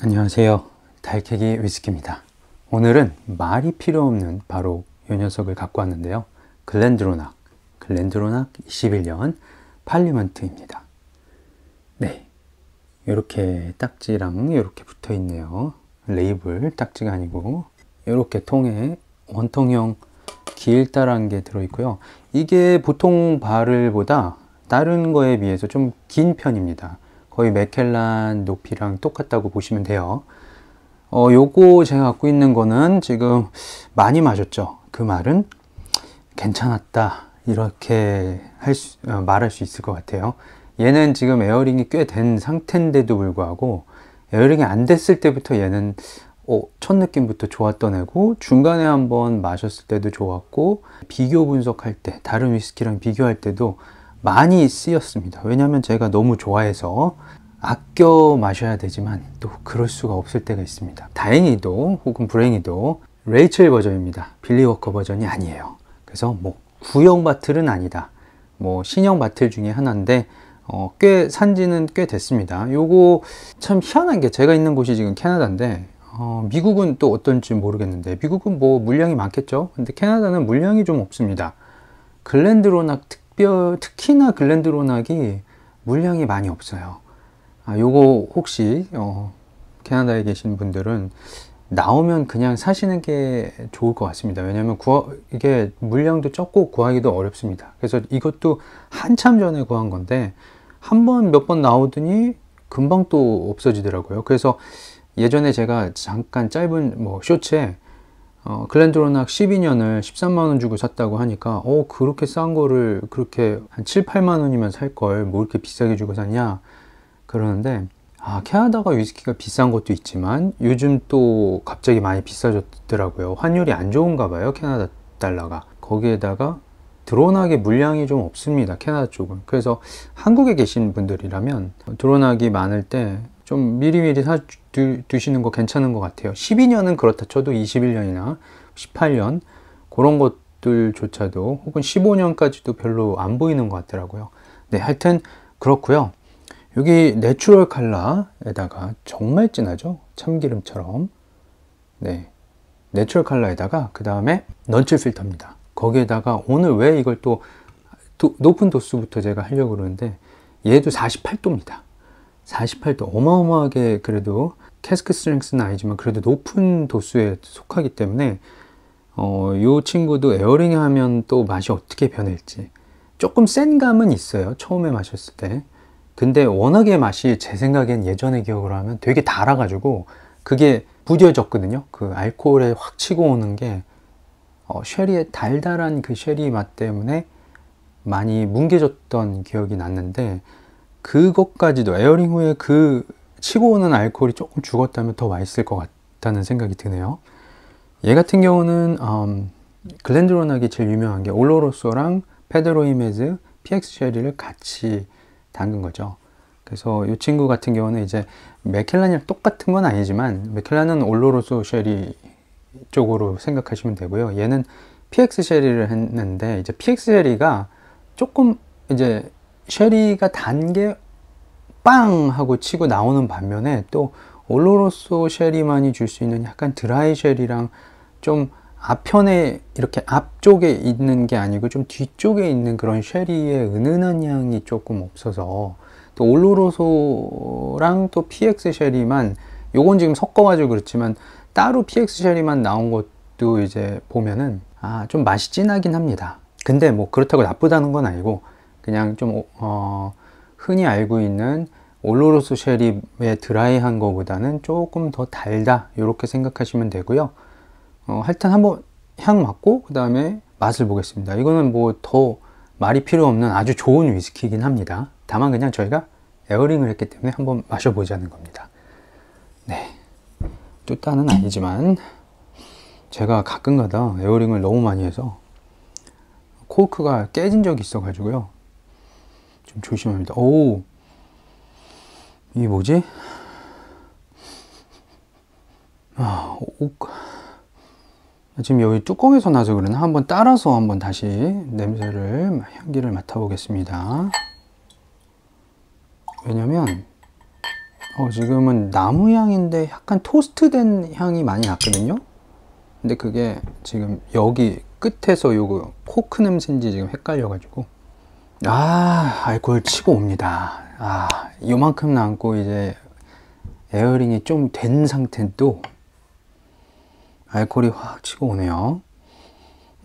안녕하세요. 달캐기 위스키입니다. 오늘은 말이 필요 없는 바로 요 녀석을 갖고 왔는데요. 글렌드로낙, 글렌드로낙 21년 팔리먼트입니다. 네, 이렇게 딱지랑 이렇게 붙어 있네요. 레이블 딱지가 아니고 이렇게 통에 원통형 길다란 게 들어있고요. 이게 보통 바를보다 다른 거에 비해서 좀 긴 편입니다. 거의 맥켈란 높이랑 똑같다고 보시면 돼요. 어, 요거 제가 갖고 있는 거는 지금 많이 마셨죠. 그 말은 괜찮았다. 이렇게 할 수, 어, 말할 수 있을 것 같아요. 얘는 지금 에어링이 꽤 된 상태인데도 불구하고 에어링이 안 됐을 때부터 얘는 어, 첫 느낌부터 좋았던 애고 중간에 한번 마셨을 때도 좋았고 비교 분석할 때 다른 위스키랑 비교할 때도 많이 쓰였습니다. 왜냐하면 제가 너무 좋아해서 아껴 마셔야 되지만 또 그럴 수가 없을 때가 있습니다. 다행히도 혹은 불행히도 레이첼 버전입니다. 빌리 워커 버전이 아니에요. 그래서 뭐 구형 바틀은 아니다. 뭐 신형 바틀 중에 하나인데 어, 꽤 산지는 꽤 됐습니다. 요거 참 희한한 게 제가 있는 곳이 지금 캐나다인데 어, 미국은 또 어떤지 모르겠는데 미국은 뭐 물량이 많겠죠. 근데 캐나다는 물량이 좀 없습니다. 글랜드로낙 특 각별 특히나 글랜드로낙이 물량이 많이 없어요. 아, 요거 혹시 어, 캐나다에 계신 분들은 나오면 그냥 사시는 게 좋을 것 같습니다. 왜냐하면 구하, 이게 물량도 적고 구하기도 어렵습니다. 그래서 이것도 한참 전에 구한 건데 한 번 몇 번 나오더니 금방 또 없어지더라고요. 그래서 예전에 제가 잠깐 짧은 뭐 쇼츠에 어, 글렌드로낙 12년을 13만원 주고 샀다고 하니까 어 그렇게 싼 거를 그렇게 한 7, 8만원이면 살 걸 뭐 이렇게 비싸게 주고 샀냐 그러는데 아 캐나다가 위스키가 비싼 것도 있지만 요즘 또 갑자기 많이 비싸졌더라고요 환율이 안 좋은가 봐요 캐나다 달러가 거기에다가 드론하기 물량이 좀 없습니다 캐나다 쪽은 그래서 한국에 계신 분들이라면 드론하기 많을 때좀 미리미리 사 두, 시는거 괜찮은 것 같아요. 12년은 그렇다 쳐도 21년이나 18년 그런 것들조차도 혹은 15년까지도 별로 안 보이는 것 같더라고요. 네, 하여튼 그렇고요. 여기 내추럴 칼라에다가 정말 진하죠? 참기름처럼 네, 내추럴 칼라에다가 그 다음에 넌츠 필터입니다. 거기에다가 오늘 왜 이걸 또 도, 높은 도수부터 제가 하려고 그러는데 얘도 48도입니다. 48도 어마어마하게 그래도 캐스크 스트렝스는 아니지만 그래도 높은 도수에 속하기 때문에 어, 이 친구도 에어링 하면 또 맛이 어떻게 변할지 조금 센 감은 있어요 처음에 마셨을 때 근데 워낙에 맛이 제 생각엔 예전의 기억으로 하면 되게 달아가지고 그게 부드러졌거든요 그 알코올에 확 치고 오는 게 어, 쉐리의 달달한 그 쉐리 맛 때문에 많이 뭉개졌던 기억이 났는데 그것까지도 에어링 후에 그 치고 오는 알코올이 조금 죽었다면 더 맛있을 것 같다는 생각이 드네요. 얘 같은 경우는 음, 글렌드로나기 제일 유명한 게 올로로소랑 페드로이메즈, PX 쉐리를 같이 담근 거죠. 그래서 이 친구 같은 경우는 이제 맥켈란이랑 똑같은 건 아니지만 맥켈란은 올로로소 쉐리 쪽으로 생각하시면 되고요. 얘는 PX 쉐리를 했는데 이제 PX 쉐리가 조금 이제 쉐리가 단계빵 하고 치고 나오는 반면에 또 올로로소 쉐리만이 줄 수 있는 약간 드라이 쉐리랑 좀 앞편에 이렇게 앞쪽에 있는 게 아니고 좀 뒤쪽에 있는 그런 쉐리의 은은한 향이 조금 없어서 또 올로로소랑 또 PX 쉐리만 요건 지금 섞어가지고 그렇지만 따로 PX 쉐리만 나온 것도 이제 보면은 아 좀 맛이 진하긴 합니다. 근데 뭐 그렇다고 나쁘다는 건 아니고 그냥 좀 어, 흔히 알고 있는 올로로스 쉐리의 드라이한 거보다는 조금 더 달다 이렇게 생각하시면 되고요 어, 일단 한번 향 맡고 그 다음에 맛을 보겠습니다 이거는 뭐 더 말이 필요 없는 아주 좋은 위스키이긴 합니다 다만 그냥 저희가 에어링을 했기 때문에 한번 마셔보자는 겁니다 네 뚜따는 아니지만 제가 가끔가다 에어링을 너무 많이 해서 코크가 깨진 적이 있어 가지고요 좀 조심합니다. 오! 이게 뭐지? 아, 옥. 아, 지금 여기 뚜껑에서 나서 그러나 한번 따라서 한번 다시 냄새를 향기를 맡아보겠습니다. 왜냐면 어, 지금은 나무 향인데 약간 토스트된 향이 많이 났거든요. 근데 그게 지금 여기 끝에서 요거 코크 냄새인지 지금 헷갈려가지고 아알콜 치고 옵니다 아 요만큼 남고 이제 에어링이 좀 된 상태도 알코이확 치고 오네요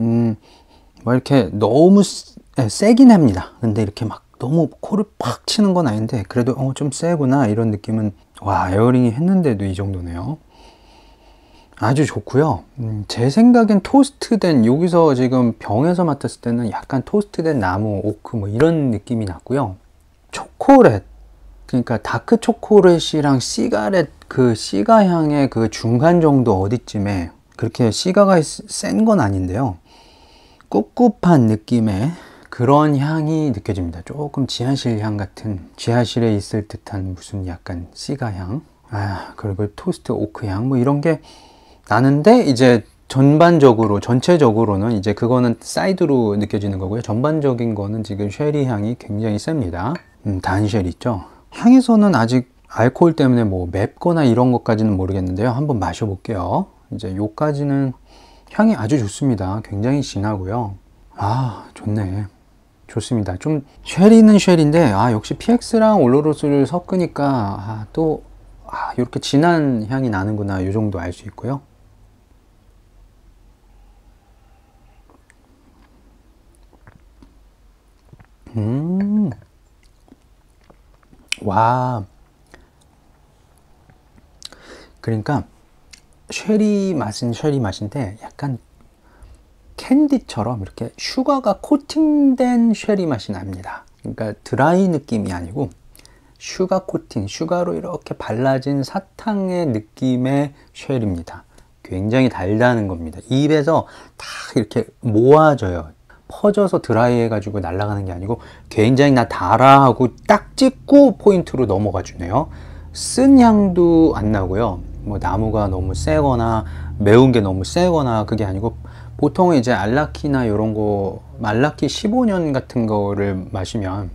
음 뭐 이렇게 너무 예, 세긴 합니다 근데 이렇게 막 너무 코를 팍 치는 건 아닌데 그래도 어, 좀 세구나 이런 느낌은 와 에어링이 했는데도 이 정도네요 아주 좋고요. 음, 제 생각엔 토스트된 여기서 지금 병에서 맡았을 때는 약간 토스트된 나무, 오크 뭐 이런 느낌이 났고요. 초콜릿 그러니까 다크 초콜릿이랑 시가렛 그 시가 향의 그 중간 정도 어디쯤에 그렇게 시가가 센 건 아닌데요. 꿉꿉한 느낌의 그런 향이 느껴집니다. 조금 지하실 향 같은 지하실에 있을 듯한 무슨 약간 시가 향. 아, 그리고 토스트 오크 향 뭐 이런 게 나는데 이제 전반적으로 전체적으로는 이제 그거는 사이드로 느껴지는 거고요. 전반적인 거는 지금 쉐리 향이 굉장히 셉니다. 음, 단쉘 있죠. 향에서는 아직 알코올 때문에 뭐 맵거나 이런 것까지는 모르겠는데요. 한번 마셔볼게요. 이제 요까지는 향이 아주 좋습니다. 굉장히 진하고요. 아 좋네. 좋습니다. 좀 쉐리는 쉐리인데 아 역시 PX랑 올로로스를 섞으니까 아, 또 아, 이렇게 진한 향이 나는구나 요 정도 알 수 있고요. 음. 와. 그러니까 쉐리 맛은 쉐리 맛인데 약간 캔디처럼 이렇게 슈가가 코팅된 쉐리 맛이 납니다. 그러니까 드라이 느낌이 아니고 슈가 코팅, 슈가로 이렇게 발라진 사탕의 느낌의 쉐리입니다. 굉장히 달다는 겁니다. 입에서 다 이렇게 모아져요. 퍼져서 드라이해가지고 날아가는 게 아니고 굉장히 나 달아 하고 딱 찍고 포인트로 넘어가 주네요. 쓴 향도 안 나고요. 뭐 나무가 너무 세거나 매운 게 너무 세거나 그게 아니고 보통 이제 알라키나 이런 거 말라키 15년 같은 거를 마시면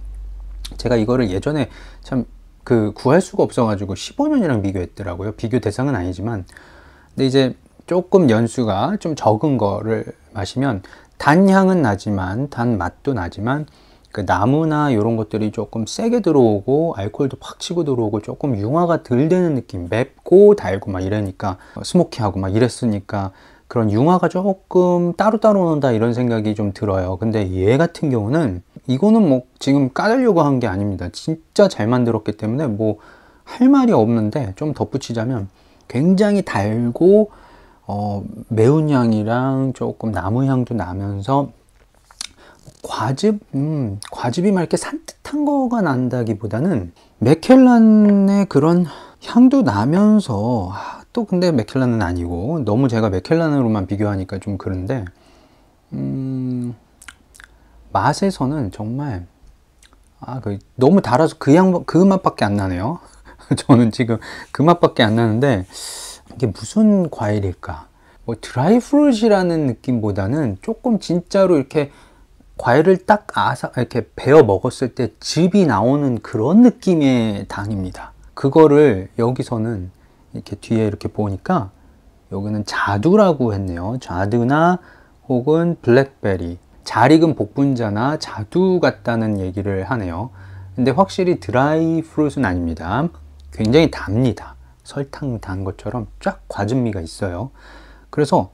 제가 이거를 예전에 참 그 구할 수가 없어가지고 15년이랑 비교했더라고요. 비교 대상은 아니지만 근데 이제 조금 연수가 좀 적은 거를 마시면 단향은 나지만 단맛도 나지만 그 나무나 이런 것들이 조금 세게 들어오고 알코올도 팍 치고 들어오고 조금 융화가 덜 되는 느낌 맵고 달고 막 이러니까 어, 스모키하고 막 이랬으니까 그런 융화가 조금 따로따로 온다 이런 생각이 좀 들어요 근데 얘 같은 경우는 이거는 뭐 지금 까려고 한 게 아닙니다 진짜 잘 만들었기 때문에 뭐 할 말이 없는데 좀 덧붙이자면 굉장히 달고 어, 매운 향이랑 조금 나무 향도 나면서 과즙, 음, 과즙이 막 이렇게 산뜻한 거가 난다기보다는 맥켈란의 그런 향도 나면서 아, 또 근데 맥켈란은 아니고 너무 제가 맥켈란으로만 비교하니까 좀 그런데 음, 맛에서는 정말 아, 그, 너무 달아서 그 향, 그 맛밖에 안 나네요. 저는 지금 그 맛밖에 안 나는데 이게 무슨 과일일까? 뭐 드라이 프루시라는 느낌보다는 조금 진짜로 이렇게 과일을 딱 아사 이렇게 베어 먹었을 때 즙이 나오는 그런 느낌의 당입니다. 그거를 여기서는 이렇게 뒤에 이렇게 보니까 여기는 자두라고 했네요. 자두나 혹은 블랙베리, 자 익은 복분자나 자두 같다는 얘기를 하네요. 근데 확실히 드라이 프루트는 아닙니다. 굉장히 답니다. 설탕 단 것처럼 쫙 과즙미가 있어요. 그래서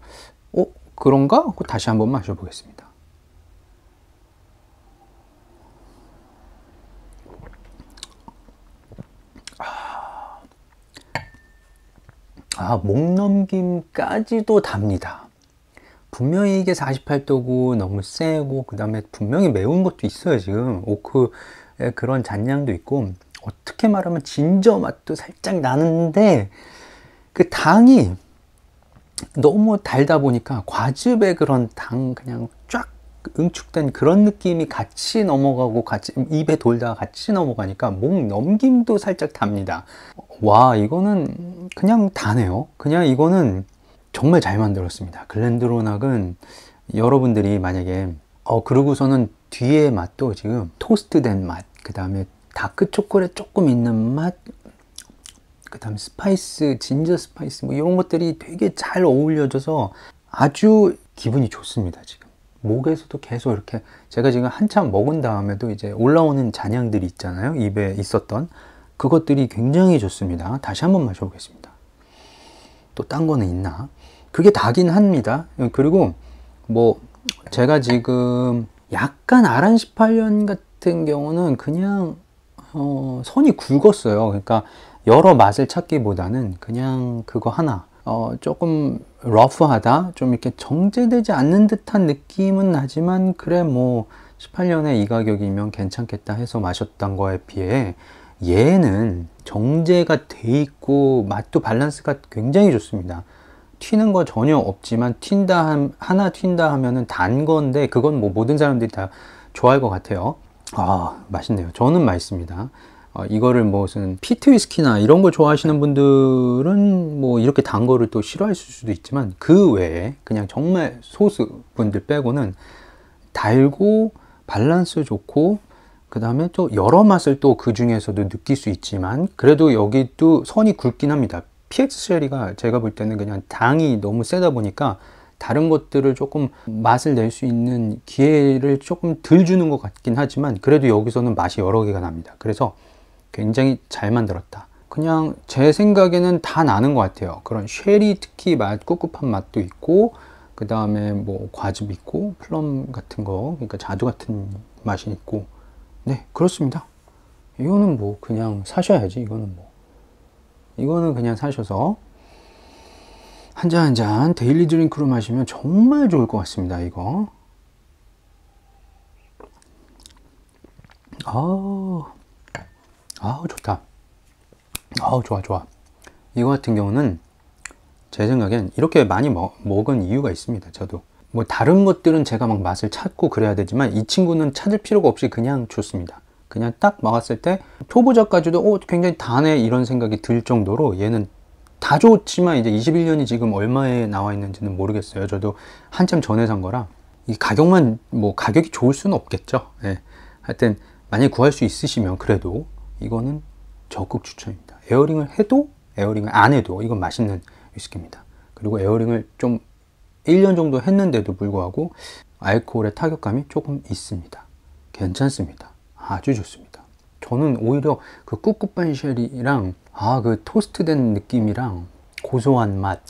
어? 그런가? 하고 다시 한 번 마셔보겠습니다. 아, 아, 목 넘김까지도 답니다. 분명히 이게 48도고 너무 세고 그 다음에 분명히 매운 것도 있어요 지금 오크의 그런 잔량도 있고 어떻게 말하면 진저 맛도 살짝 나는데 그 당이 너무 달다 보니까 과즙의 그런 당 그냥 쫙 응축된 그런 느낌이 같이 넘어가고 같이 입에 돌다가 같이 넘어가니까 목 넘김도 살짝 답니다 와 이거는 그냥 다네요 그냥 이거는 정말 잘 만들었습니다 글랜드로낙은 여러분들이 만약에 어 그러고서는 뒤에 맛도 지금 토스트된 맛 그 다음에 다크 초콜릿 조금 있는 맛, 그 다음 스파이스, 진저 스파이스 뭐 이런 것들이 되게 잘 어울려져서 아주 기분이 좋습니다, 지금. 목에서도 계속 이렇게 제가 지금 한참 먹은 다음에도 이제 올라오는 잔향들이 있잖아요. 입에 있었던 그것들이 굉장히 좋습니다. 다시 한번 마셔보겠습니다. 또 딴 거는 있나? 그게 다긴 합니다. 그리고 뭐 제가 지금 약간 아란 18년 같은 경우는 그냥 어, 선이 굵었어요. 그러니까 여러 맛을 찾기보다는 그냥 그거 하나 어, 조금 러프하다 좀 이렇게 정제되지 않는 듯한 느낌은 나지만 그래 뭐 18년에 이 가격이면 괜찮겠다 해서 마셨던 거에 비해 얘는 정제가 돼 있고 맛도 밸런스가 굉장히 좋습니다. 튀는 거 전혀 없지만 튄다 하나 튄다 하면은 단 건데 그건 뭐 모든 사람들이 다 좋아할 것 같아요. 아 맛있네요 저는 맛있습니다 어, 이거를 뭐 무슨 피트 위스키나 이런 걸 좋아하시는 분들은 뭐 이렇게 단 거를 또 싫어하실 수도 있지만 그 외에 그냥 정말 소수 분들 빼고는 달고 밸런스 좋고 그 다음에 또 여러 맛을 또 그 중에서도 느낄 수 있지만 그래도 여기 또 선이 굵긴 합니다 PX 쉐리가 제가 볼 때는 그냥 당이 너무 세다 보니까 다른 것들을 조금 맛을 낼 수 있는 기회를 조금 덜 주는 것 같긴 하지만 그래도 여기서는 맛이 여러 개가 납니다. 그래서 굉장히 잘 만들었다. 그냥 제 생각에는 다 나는 것 같아요. 그런 쉐리 특히 맛, 꿉꿉한 맛도 있고 그 다음에 뭐 과즙 있고 플럼 같은 거 그러니까 자두 같은 맛이 있고 네 그렇습니다. 이거는 뭐 그냥 사셔야지 이거는 뭐 이거는 그냥 사셔서 한잔한잔 데일리 드링크로 마시면 정말 좋을 것 같습니다. 이거. 아우, 아우, 좋다. 아우, 좋아, 좋아. 이거 같은 경우는 제 생각엔 이렇게 많이 먹, 먹은 이유가 있습니다. 저도. 뭐 다른 것들은 제가 막 맛을 찾고 그래야 되지만 이 친구는 찾을 필요가 없이 그냥 좋습니다. 그냥 딱 먹었을 때 초보자까지도 오 어, 굉장히 단해 이런 생각이 들 정도로 얘는 다 좋지만 이제 21년이 지금 얼마에 나와 있는지는 모르겠어요. 저도 한참 전에 산 거라 이 가격만 뭐 가격이 좋을 수는 없겠죠. 예. 하여튼 만약에 구할 수 있으시면 그래도 이거는 적극 추천입니다. 에어링을 해도 에어링을 안 해도 이건 맛있는 위스키입니다. 그리고 에어링을 좀 1년 정도 했는데도 불구하고 알코올의 타격감이 조금 있습니다. 괜찮습니다. 아주 좋습니다. 저는 오히려 그 꿉꿉한 쉐리랑 아, 그 토스트된 느낌이랑 고소한 맛,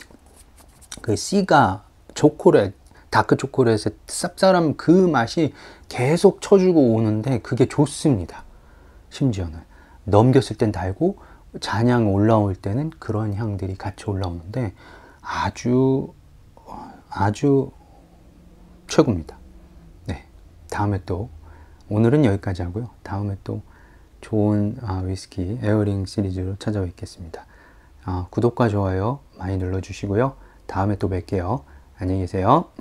그 씨가 초콜릿, 다크 초콜릿의 쌉싸름 그 맛이 계속 쳐주고 오는데 그게 좋습니다. 심지어는. 넘겼을 땐 달고, 잔향 올라올 때는 그런 향들이 같이 올라오는데 아주, 아주 최고입니다. 네. 다음에 또, 오늘은 여기까지 하고요. 다음에 또 좋은 아, 위스키 에어링 시리즈로 찾아뵙겠습니다. 아, 구독과 좋아요 많이 눌러주시고요. 다음에 또 뵐게요. 안녕히 계세요.